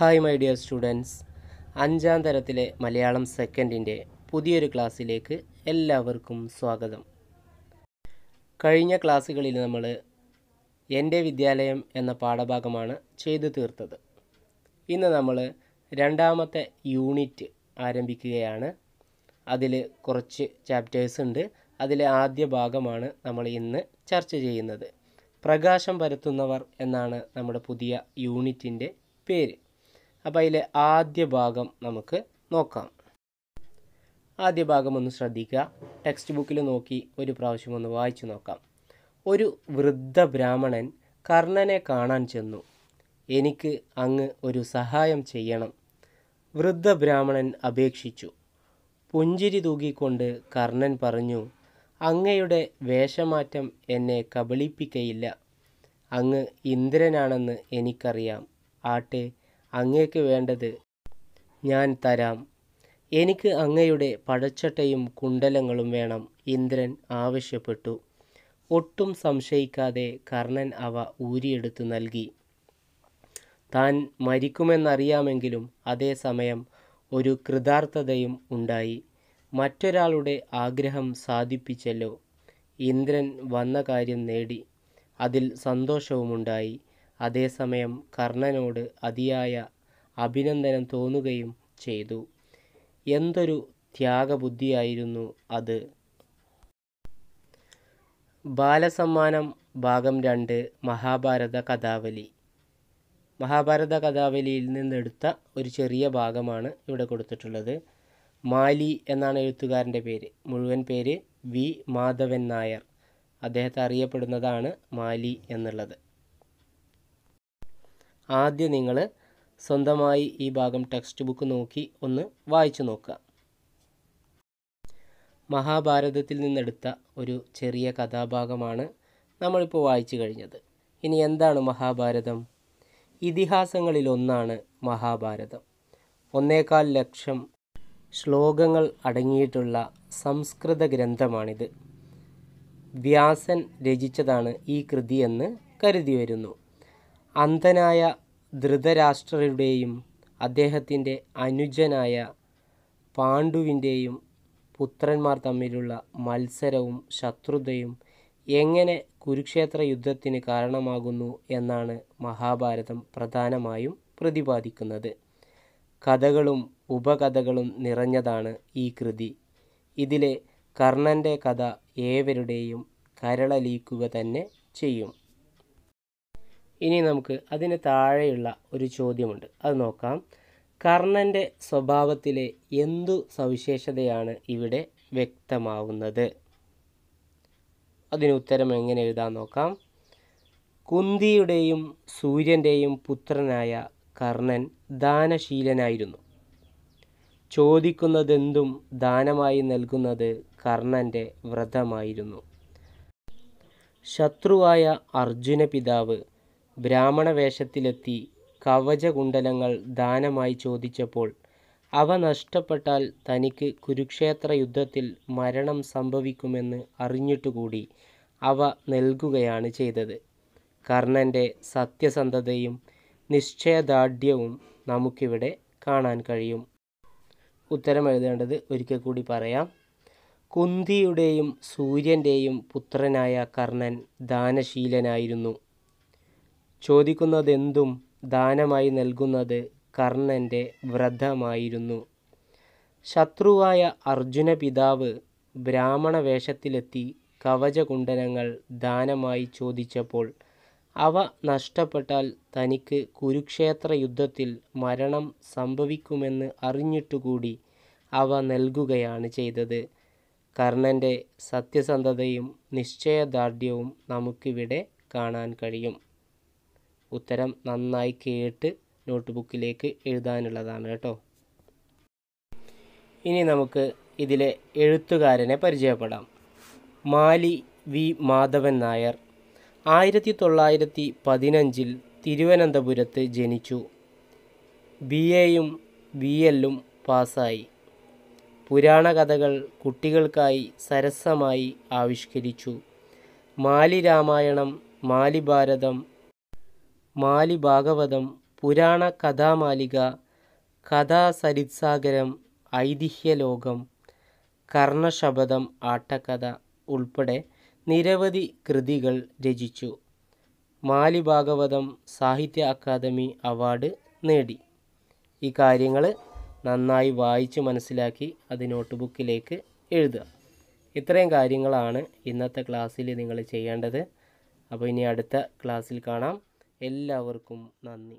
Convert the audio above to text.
hi my dear students അഞ്ചാം തരത്തിലെ മലയാളം സെക്കൻഡിൻ്റെ പുതിയൊരു ക്ലാസ്സിലേക്ക് എല്ലാവർക്കും സ്വാഗതം കഴിഞ്ഞ ക്ലാസ്സുകളിൽ നമ്മൾ എൻ്റെ വിദ്യാലയം എന്ന പാഠഭാഗമാണ് ചെയ്തു തീർത്തത് ഇന്ന് നമ്മൾ രണ്ടാമത്തെ യൂണിറ്റ് ആരംഭിക്കുകയാണ് അതിൽ കുറച്ച് ചാപ്റ്റേഴ്സ് ഉണ്ട് അതിലെ ആദ്യ ഭാഗമാണ് നമ്മൾ ഇന്ന് ചർച്ച ചെയ്യുന്നത് പ്രകാശം പരത്തുന്നവർ എന്നാണ് നമ്മുടെ പുതിയ യൂണിറ്റിൻ്റെ പേര് അപ്പം അതിലെ ആദ്യ ഭാഗം നമുക്ക് നോക്കാം ആദ്യ ഭാഗം ഒന്ന് ശ്രദ്ധിക്കുക ടെക്സ്റ്റ് ബുക്കിൽ നോക്കി ഒരു പ്രാവശ്യം ഒന്ന് വായിച്ചു നോക്കാം ഒരു വൃദ്ധ ബ്രാഹ്മണൻ കർണനെ കാണാൻ ചെന്നു എനിക്ക് അങ്ങ് ഒരു സഹായം ചെയ്യണം വൃദ്ധ ബ്രാഹ്മണൻ അപേക്ഷിച്ചു പുഞ്ചിരി തൂകിക്കൊണ്ട് കർണൻ പറഞ്ഞു അങ്ങയുടെ വേഷമാറ്റം എന്നെ കബളിപ്പിക്കയില്ല അങ്ങ് ഇന്ദ്രനാണെന്ന് എനിക്കറിയാം ആട്ടെ അങ്ങേക്ക് വേണ്ടത് ഞാൻ തരാം എനിക്ക് അങ്ങയുടെ പഴച്ചട്ടയും കുണ്ടലങ്ങളും വേണം ഇന്ദ്രൻ ആവശ്യപ്പെട്ടു ഒട്ടും സംശയിക്കാതെ കർണൻ അവ ഊരിയെടുത്തു നൽകി താൻ മരിക്കുമെന്നറിയാമെങ്കിലും അതേസമയം ഒരു കൃതാർത്ഥതയും ഉണ്ടായി മറ്റൊരാളുടെ ആഗ്രഹം സാധിപ്പിച്ചല്ലോ ഇന്ദ്രൻ വന്ന കാര്യം നേടി അതിൽ സന്തോഷവുമുണ്ടായി അതേസമയം കർണനോട് അതിയായ അഭിനന്ദനം തോന്നുകയും ചെയ്തു എന്തൊരു ത്യാഗബുദ്ധിയായിരുന്നു അത് ബാലസമ്മാനം ഭാഗം രണ്ട് മഹാഭാരത കഥാവലി മഹാഭാരത കഥാവലിയിൽ നിന്നെടുത്ത ഒരു ചെറിയ ഭാഗമാണ് ഇവിടെ കൊടുത്തിട്ടുള്ളത് മാലി എന്നാണ് എഴുത്തുകാരൻ്റെ പേര് മുഴുവൻ പേര് വി മാധവൻ നായർ അദ്ദേഹത്തെ അറിയപ്പെടുന്നതാണ് മാലി എന്നുള്ളത് ആദ്യം നിങ്ങൾ സ്വന്തമായി ഈ ഭാഗം ടെക്സ്റ്റ് ബുക്ക് നോക്കി ഒന്ന് വായിച്ചു നോക്കുക മഹാഭാരതത്തിൽ നിന്നെടുത്ത ഒരു ചെറിയ കഥാഭാഗമാണ് നമ്മളിപ്പോൾ വായിച്ചു കഴിഞ്ഞത് ഇനി എന്താണ് മഹാഭാരതം ഇതിഹാസങ്ങളിലൊന്നാണ് മഹാഭാരതം ഒന്നേകാൽ ലക്ഷം ശ്ലോകങ്ങൾ അടങ്ങിയിട്ടുള്ള സംസ്കൃത ഗ്രന്ഥമാണിത് വ്യാസൻ രചിച്ചതാണ് ഈ കൃതിയെന്ന് കരുതി വരുന്നു അന്ധനായ ധൃതരാഷ്ട്രരുടെയും അദ്ദേഹത്തിൻ്റെ അനുജനായ പാണ്ഡുവിൻ്റെയും പുത്രന്മാർ തമ്മിലുള്ള മത്സരവും ശത്രുതയും എങ്ങനെ കുരുക്ഷേത്ര യുദ്ധത്തിന് കാരണമാകുന്നു എന്നാണ് മഹാഭാരതം പ്രധാനമായും പ്രതിപാദിക്കുന്നത് കഥകളും ഉപകഥകളും നിറഞ്ഞതാണ് ഈ കൃതി ഇതിലെ കർണൻ്റെ കഥ ഏവരുടെയും കരളലീക്കുക തന്നെ ചെയ്യും ഇനി നമുക്ക് അതിന് താഴെയുള്ള ഒരു ചോദ്യമുണ്ട് അത് നോക്കാം കർണൻ്റെ സ്വഭാവത്തിലെ എന്തു സവിശേഷതയാണ് ഇവിടെ വ്യക്തമാവുന്നത് അതിന് ഉത്തരം എങ്ങനെ എഴുതാൻ നോക്കാം കുന്തിയുടെയും സൂര്യൻ്റെയും പുത്രനായ കർണൻ ദാനശീലനായിരുന്നു ചോദിക്കുന്നതെന്തും ദാനമായി നൽകുന്നത് കർണൻ്റെ വ്രതമായിരുന്നു ശത്രുവായ അർജുന പിതാവ് ബ്രാഹ്മണ വേഷത്തിലെത്തി കവചകുണ്ഡലങ്ങൾ ദാനമായി ചോദിച്ചപ്പോൾ അവ നഷ്ടപ്പെട്ടാൽ തനിക്ക് കുരുക്ഷേത്ര യുദ്ധത്തിൽ മരണം സംഭവിക്കുമെന്ന് അറിഞ്ഞിട്ടുകൂടി അവ നൽകുകയാണ് ചെയ്തത് കർണൻ്റെ സത്യസന്ധതയും നിശ്ചയദാർഢ്യവും നമുക്കിവിടെ കാണാൻ കഴിയും ഉത്തരം എഴുതേണ്ടത് ഒരിക്കൽ കൂടി പറയാം കുന്തിയുടെയും സൂര്യൻ്റെയും പുത്രനായ കർണൻ ദാനശീലനായിരുന്നു ചോദിക്കുന്നതെന്തും ദാനമായി നൽകുന്നത് കർണൻ്റെ വ്രതമായിരുന്നു ശത്രുവായ അർജുന പിതാവ് ബ്രാഹ്മണ വേഷത്തിലെത്തി കവചകുണ്ടനങ്ങൾ ദാനമായി ചോദിച്ചപ്പോൾ അവ നഷ്ടപ്പെട്ടാൽ തനിക്ക് കുരുക്ഷേത്ര യുദ്ധത്തിൽ മരണം സംഭവിക്കുമെന്ന് അറിഞ്ഞിട്ടുകൂടി അവ നൽകുകയാണ് ചെയ്തത് കർണൻ്റെ സത്യസന്ധതയും നിശ്ചയദാർഢ്യവും നമുക്കിവിടെ കാണാൻ കഴിയും ഉത്തരം നന്നായി കേട്ട് നോട്ട്ബുക്കിലേക്ക് എഴുതാനുള്ളതാണ് കേട്ടോ ഇനി നമുക്ക് ഇതിലെ എഴുത്തുകാരനെ പരിചയപ്പെടാം മാലി വി മാധവൻ നായർ ആയിരത്തി തൊള്ളായിരത്തി പതിനഞ്ചിൽ തിരുവനന്തപുരത്ത് ജനിച്ചു ബി എയും ബി എല്ലും പാസ്സായി പുരാണ കഥകൾ കുട്ടികൾക്കായി സരസമായി ആവിഷ്കരിച്ചു മാലി രാമായണം മാലിഭാരതം മാലി ഭാഗവതം പുരാണ കഥാമാലിക കഥാസരിത്സാഗരം ഐതിഹ്യലോകം കർണശപഥം ആട്ടക്കഥ ഉൾപ്പെടെ നിരവധി കൃതികൾ രചിച്ചു മാലി ഭാഗവതം സാഹിത്യ അക്കാദമി അവാർഡ് നേടി ഈ കാര്യങ്ങൾ നന്നായി വായിച്ച് മനസ്സിലാക്കി അത് നോട്ട് ബുക്കിലേക്ക് എഴുതുക ഇത്രയും കാര്യങ്ങളാണ് ഇന്നത്തെ ക്ലാസ്സിൽ നിങ്ങൾ ചെയ്യേണ്ടത് അപ്പോൾ ഇനി അടുത്ത ക്ലാസ്സിൽ കാണാം എല്ലാവർക്കും നന്ദി